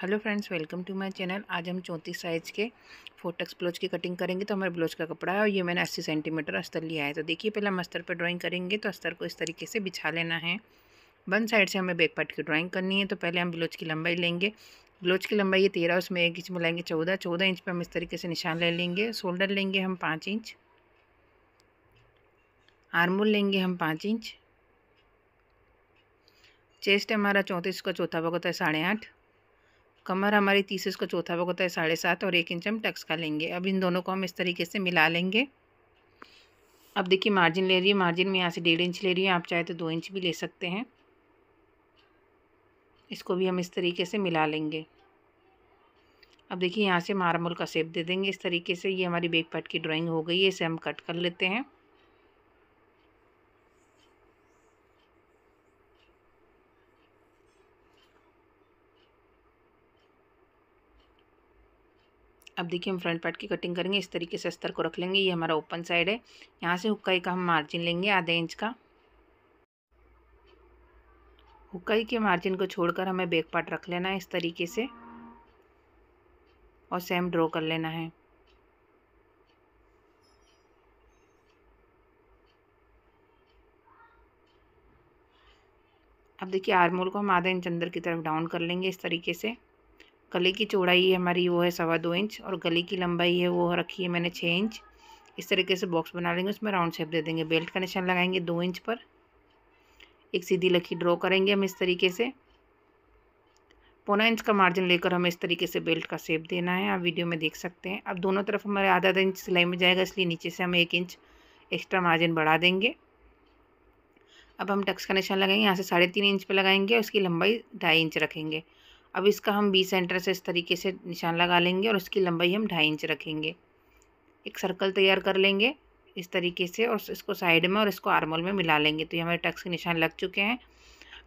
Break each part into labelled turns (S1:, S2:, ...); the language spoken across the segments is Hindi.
S1: hello friends welcome to my channel आज हम चौंतीस साइज़ के फोटक्स ब्लाउज की कटिंग करेंगे तो हमारे ब्लाउज का कपड़ा है और ये मैंने अस्सी सेंटीमीटर अस्तर लिया है तो देखिए पहले हम अस्तर पर ड्राइंग करेंगे तो अस्तर को इस तरीके से बिछा लेना है वन साइड से हमें बैक पार्ट की ड्राइंग करनी है तो पहले हम ब्लाउज की लंबाई लेंगे ब्लाउज की लंबाई ये तेरह उसमें एक इंच मिलाएंगे चौदह चौदह इंच पर हम इस तरीके से निशान ले लेंगे शोल्डर लेंगे हम पाँच इंच आर्मोल लेंगे हम पाँच इंच चेस्ट हमारा चौंतीस का चौथा भाग होता है साढ़े आठ कमर हमारी तीस का चौथा भाग होता है साढ़े सात और एक इंच हम टक्स का लेंगे अब इन दोनों को हम इस तरीके से मिला लेंगे अब देखिए मार्जिन ले रही है मार्जिन में यहाँ से डेढ़ इंच ले रही है आप चाहे तो दो इंच भी ले सकते हैं इसको भी हम इस तरीके से मिला लेंगे अब देखिए यहाँ से मारमोल का सेप दे देंगे इस तरीके से ये हमारी बेग पार्ट की ड्राइंग हो गई है इसे हम कट कर लेते हैं देखिए हम फ्रंट पार्ट की कटिंग करेंगे इस तरीके से अस्तर को रख लेंगे ये हमारा ओपन साइड है यहाँ से हुक्काई का हम मार्जिन लेंगे आधे इंच का हुक्काई के मार्जिन को छोड़कर हमें बैक पार्ट रख लेना है इस तरीके से और सेम ड्रॉ कर लेना है अब देखिए आरमोल को हम आधे इंच अंदर की तरफ डाउन कर लेंगे इस तरीके से गले की चौड़ाई हमारी वो है सवा दो इंच और गले की लंबाई है वो रखी है मैंने छः इंच इस तरीके से बॉक्स बना लेंगे उसमें राउंड शेप दे देंगे बेल्ट का निशान लगाएंगे दो इंच पर एक सीधी लकी ड्रॉ करेंगे हम इस तरीके से पौना इंच का मार्जिन लेकर हमें इस तरीके से बेल्ट का शेप देना है आप वीडियो में देख सकते हैं अब दोनों तरफ हमारे आधा आधा इंच सिलाई में जाएगा इसलिए नीचे से हम एक इंच एक्स्ट्रा मार्जिन बढ़ा देंगे अब हम टक्स का निशान लगाएंगे यहाँ से साढ़े तीन इंच पे लगाएंगे उसकी लंबाई ढाई इंच रखेंगे अब इसका हम बी सेंटर से इस तरीके से निशान लगा लेंगे और उसकी लंबाई हम ढाई इंच रखेंगे एक सर्कल तैयार कर लेंगे इस तरीके से और इसको साइड में और इसको आर्मोल में मिला लेंगे तो ये हमारे टक्स के निशान लग चुके हैं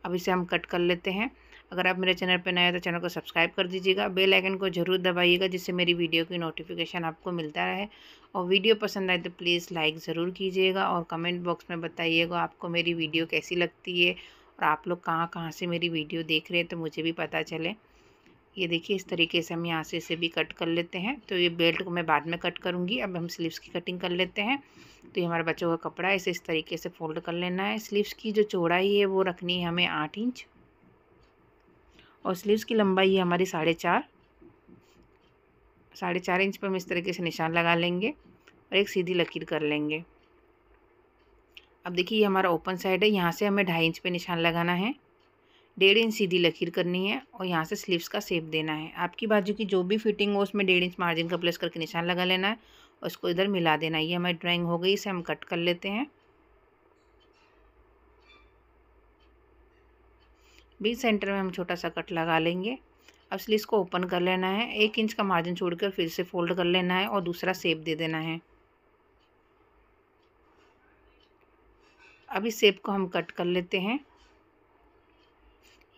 S1: अब इसे हम कट कर लेते हैं अगर आप मेरे चैनल पर नए हैं तो चैनल को सब्सक्राइब कर दीजिएगा बेल आइकन को जरूर दबाइएगा जिससे मेरी वीडियो की नोटिफिकेशन आपको मिलता रहे और वीडियो पसंद आए तो प्लीज़ लाइक ज़रूर कीजिएगा और कमेंट बॉक्स में बताइएगा आपको मेरी वीडियो कैसी लगती है और आप लोग कहाँ कहाँ से मेरी वीडियो देख रहे हैं तो मुझे भी पता चले ये देखिए इस तरीके से हम यहाँ से इसे भी कट कर लेते हैं तो ये बेल्ट को मैं बाद में कट करूँगी अब हम स्लीव्स की कटिंग कर लेते हैं तो ये हमारे बच्चों का कपड़ा है इसे इस तरीके से फोल्ड कर लेना है स्लीव्स की जो चौड़ाई है वो रखनी है हमें आठ इंच और स्लीव्स की लंबाई है हमारी साढ़े चार साढ़े चार इंच पर हम इस तरीके से निशान लगा लेंगे और एक सीधी लकीर कर लेंगे अब देखिए ये हमारा ओपन साइड है यहाँ से हमें ढाई इंच पे निशान लगाना है डेढ़ इंच सीधी लकीर करनी है और यहाँ से स्लीव्स का सेप देना है आपकी बाजू की जो भी फिटिंग हो उसमें डेढ़ इंच मार्जिन का प्लस करके निशान लगा लेना है और उसको इधर मिला देना है ये हमारी ड्राइंग हो गई इसे हम कट कर लेते हैं बीच सेंटर में हम छोटा सा कट लगा लेंगे अब स्लीव्स को ओपन कर लेना है एक इंच का मार्जिन छोड़कर फिर से फोल्ड कर लेना है और दूसरा सेप दे देना है अभी सेब को हम कट कर लेते हैं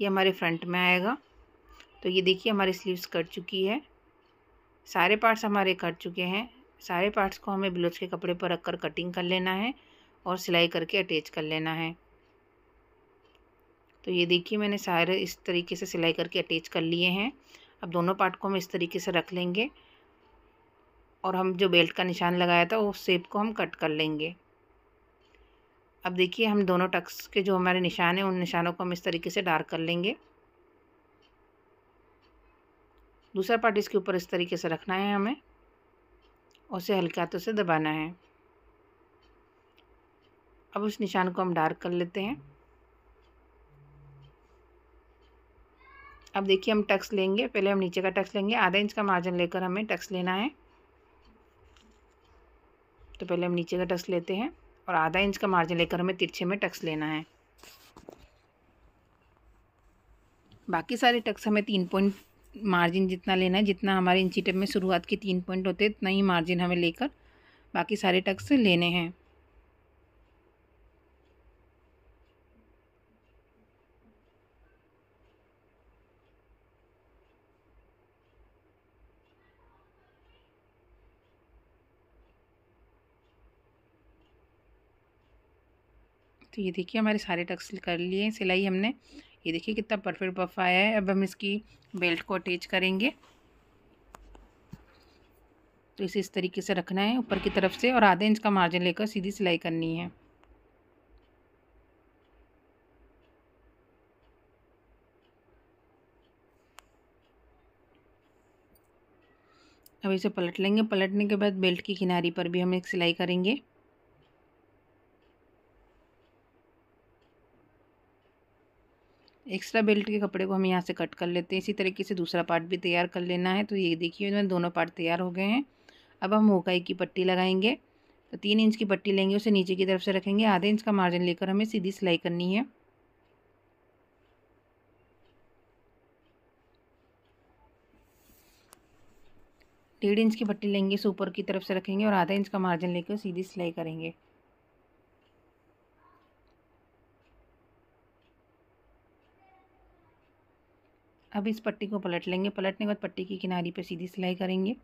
S1: ये हमारे फ्रंट में आएगा तो ये देखिए हमारी स्लीव्स कट चुकी है सारे पार्ट्स हमारे कट चुके हैं सारे पार्ट्स को हमें ब्लाउज के कपड़े पर रखकर कटिंग कर लेना है और सिलाई करके अटैच कर लेना है तो ये देखिए मैंने सारे इस तरीके से सिलाई करके अटैच कर लिए हैं अब दोनों पार्ट को हम इस तरीके से रख लेंगे और हम जो बेल्ट का निशान लगाया था उस सेप को हम कट कर लेंगे अब देखिए हम दोनों टक्स के जो हमारे निशान हैं उन निशानों को हम इस तरीके से डार्क कर लेंगे दूसरा पार्ट इसके ऊपर इस तरीके से रखना है हमें और उसे हल्के हाथों से दबाना है अब उस निशान को हम डार्क कर लेते हैं अब देखिए हम टक्स लेंगे पहले हम नीचे का टक्स लेंगे आधा इंच का मार्जिन लेकर हमें टक्स लेना है तो पहले हम नीचे का टक्स लेते हैं और आधा इंच का मार्जिन लेकर हमें तिरछे में टक्स लेना है बाकी सारे टक्स हमें तीन पॉइंट मार्जिन जितना लेना है जितना हमारे इंची टेप में शुरुआत के तीन पॉइंट होते हैं उतना ही मार्जिन हमें लेकर बाकी सारे टक्स लेने हैं तो ये देखिए हमारे सारे टक्स कर लिए सिलाई हमने ये देखिए कितना परफेक्ट पफ आया है अब हम इसकी बेल्ट को अटैच करेंगे तो इसे इस तरीके से रखना है ऊपर की तरफ से और आधे इंच का मार्जिन लेकर सीधी सिलाई करनी है अब इसे पलट लेंगे पलटने के बाद बेल्ट की किनारी पर भी हम एक सिलाई करेंगे एक्स्ट्रा बेल्ट के कपड़े को हम यहाँ से कट कर लेते हैं इसी तरीके से दूसरा पार्ट भी तैयार कर लेना है तो ये देखिए मेरे दोनों पार्ट तैयार हो गए हैं अब हम होकाई की पट्टी लगाएंगे तो तीन इंच की पट्टी लेंगे उसे नीचे की तरफ से रखेंगे आधे इंच का मार्जिन लेकर हमें सीधी सिलाई करनी है डेढ़ इंच की पट्टी लेंगे इसे ऊपर की तरफ से रखेंगे और आधा इंच का मार्जिन लेकर सीधी सिलाई करेंगे अब इस पट्टी को पलट लेंगे पलटने के बाद पट्टी की किनारी पर सीधी सिलाई करेंगे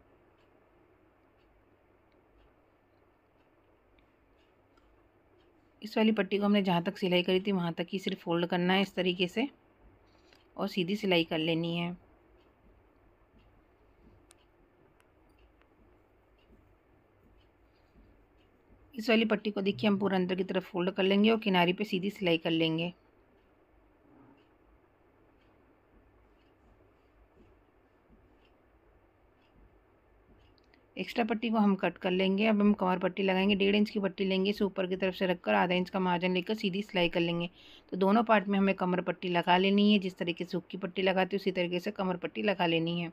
S1: इस वाली पट्टी को हमने जहाँ तक सिलाई करी थी वहाँ तक ही सिर्फ फोल्ड करना है इस तरीके से और सीधी सिलाई कर लेनी है इस वाली पट्टी को देखिए हम पूरा अंदर की तरफ फोल्ड कर लेंगे और किनारी पे सीधी सिलाई कर लेंगे एक्स्ट्रा पट्टी को हम कट कर लेंगे अब हम कमर पट्टी लगाएंगे डेढ़ इंच की पट्टी लेंगे इसे ऊपर की तरफ से रखकर आधा इंच का मार्जिन लेकर सीधी सिलाई कर लेंगे तो दोनों पार्ट में हमें कमर पट्टी लगा लेनी है जिस तरीके से की पट्टी लगाते उसी तरीके से कमर पट्टी लगा लेनी है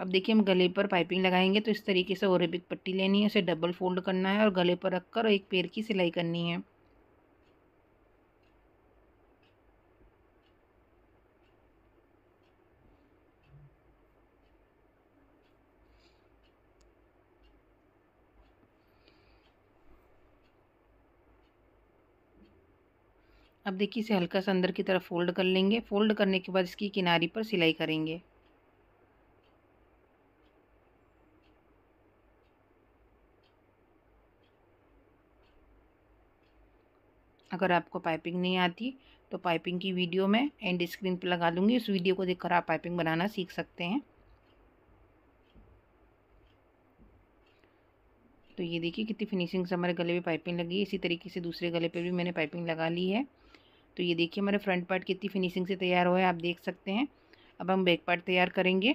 S1: अब देखिए हम गले पर पाइपिंग लगाएंगे तो इस तरीके से और पट्टी लेनी है उसे डबल फोल्ड करना है और गले पर रखकर एक पेड़ की सिलाई करनी है अब देखिए इसे हल्का सा अंदर की तरफ फोल्ड कर लेंगे फोल्ड करने के बाद इसकी किनारी पर सिलाई करेंगे अगर आपको पाइपिंग नहीं आती तो पाइपिंग की वीडियो में एंड स्क्रीन पर लगा दूंगी उस वीडियो को देखकर आप पाइपिंग बनाना सीख सकते हैं तो ये देखिए कितनी फिनिशिंग से हमारे गले पे पाइपिंग लगी इसी तरीके से दूसरे गले पे भी मैंने पाइपिंग लगा ली है तो ये देखिए हमारे फ्रंट पार्ट कितनी फिनिशिंग से तैयार हुआ है आप देख सकते हैं अब हम बैक पार्ट तैयार करेंगे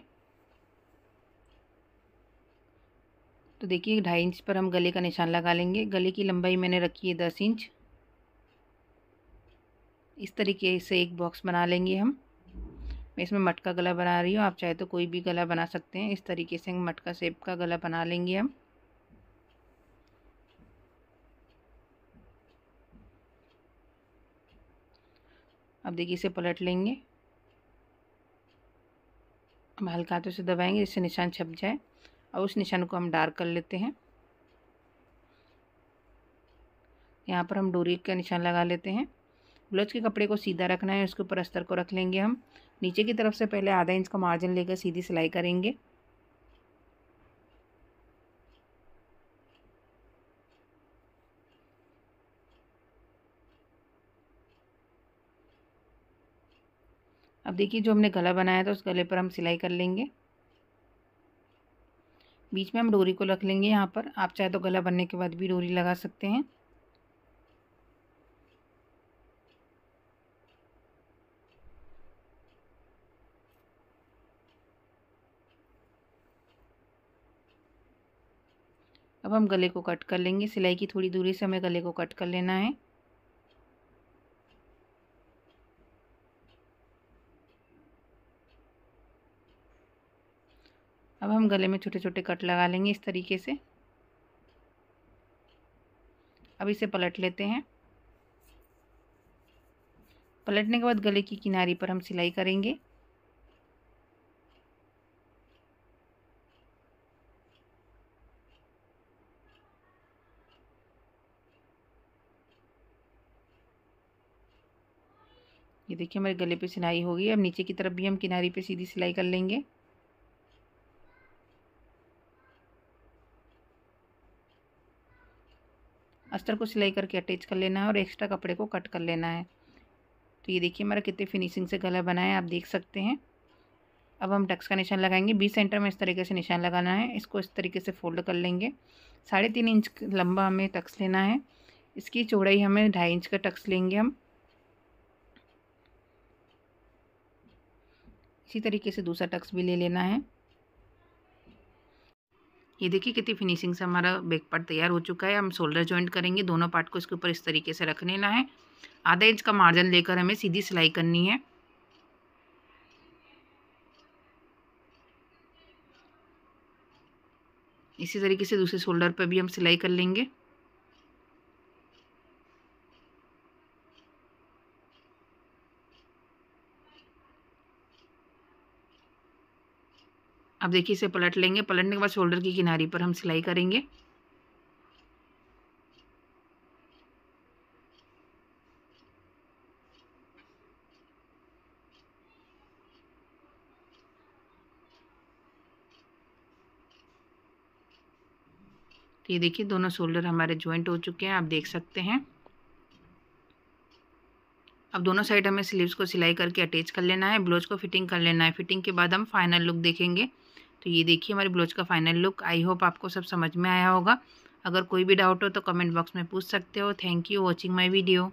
S1: तो देखिए ढाई इंच पर हम गले का निशान लगा लेंगे गले की लंबाई मैंने रखी है दस इंच इस तरीके से एक बॉक्स बना लेंगे हम मैं इसमें मटका गला बना रही हूँ आप चाहे तो कोई भी गला बना सकते हैं इस तरीके से हम मटका सेप का गला बना लेंगे हम अब देखिए इसे पलट लेंगे हम हल्का हाथों से दबाएंगे जिससे निशान छप जाए और उस निशान को हम डार्क कर लेते हैं यहाँ पर हम डोरी का निशान लगा लेते हैं ब्लाउज के कपड़े को सीधा रखना है उसके ऊपर अस्तर को रख लेंगे हम नीचे की तरफ से पहले आधा इंच का मार्जिन लेकर सीधी सिलाई करेंगे अब देखिए जो हमने गला बनाया था उस गले पर हम सिलाई कर लेंगे बीच में हम डोरी को रख लेंगे यहाँ पर आप चाहे तो गला बनने के बाद भी डोरी लगा सकते हैं अब हम गले को कट कर लेंगे सिलाई की थोड़ी दूरी से हमें गले को कट कर लेना है हम गले में छोटे छोटे कट लगा लेंगे इस तरीके से अब इसे पलट लेते हैं पलटने के बाद गले की किनारी पर हम सिलाई करेंगे ये देखिए हमारे गले पे सिलाई हो गई अब नीचे की तरफ भी हम किनारी पे सीधी सिलाई कर लेंगे अस्तर को सिलाई करके अटैच कर लेना है और एक्स्ट्रा कपड़े को कट कर लेना है तो ये देखिए हमारा कितने फिनिशिंग से गला बना है आप देख सकते हैं अब हम टक्स का निशान लगाएंगे बी सेंटर में इस तरीके से निशान लगाना है इसको इस तरीके से फोल्ड कर लेंगे साढ़े तीन इंच लंबा हमें टक्स लेना है इसकी चौड़ाई हमें ढाई इंच का टक्स लेंगे हम इसी तरीके से दूसरा टक्स भी ले लेना है ये देखिए कितनी फिनिशिंग से हमारा बैक पार्ट तैयार हो चुका है हम शोल्डर ज्वाइंट करेंगे दोनों पार्ट को इसके ऊपर इस तरीके से रख लेना है आधा इंच का मार्जिन लेकर हमें सीधी सिलाई करनी है इसी तरीके से दूसरे शोल्डर पर भी हम सिलाई कर लेंगे अब देखिए इसे पलट लेंगे पलटने के बाद शोल्डर की किनारी पर हम सिलाई करेंगे तो ये देखिए दोनों शोल्डर हमारे ज्वाइंट हो चुके हैं आप देख सकते हैं अब दोनों साइड हमें स्लीव्स को सिलाई करके अटैच कर लेना है ब्लाउज को फिटिंग कर लेना है फिटिंग के बाद हम फाइनल लुक देखेंगे तो ये देखिए हमारे ब्लाउज का फाइनल लुक आई होप आपको सब समझ में आया होगा अगर कोई भी डाउट हो तो कमेंट बॉक्स में पूछ सकते हो thank you watching my video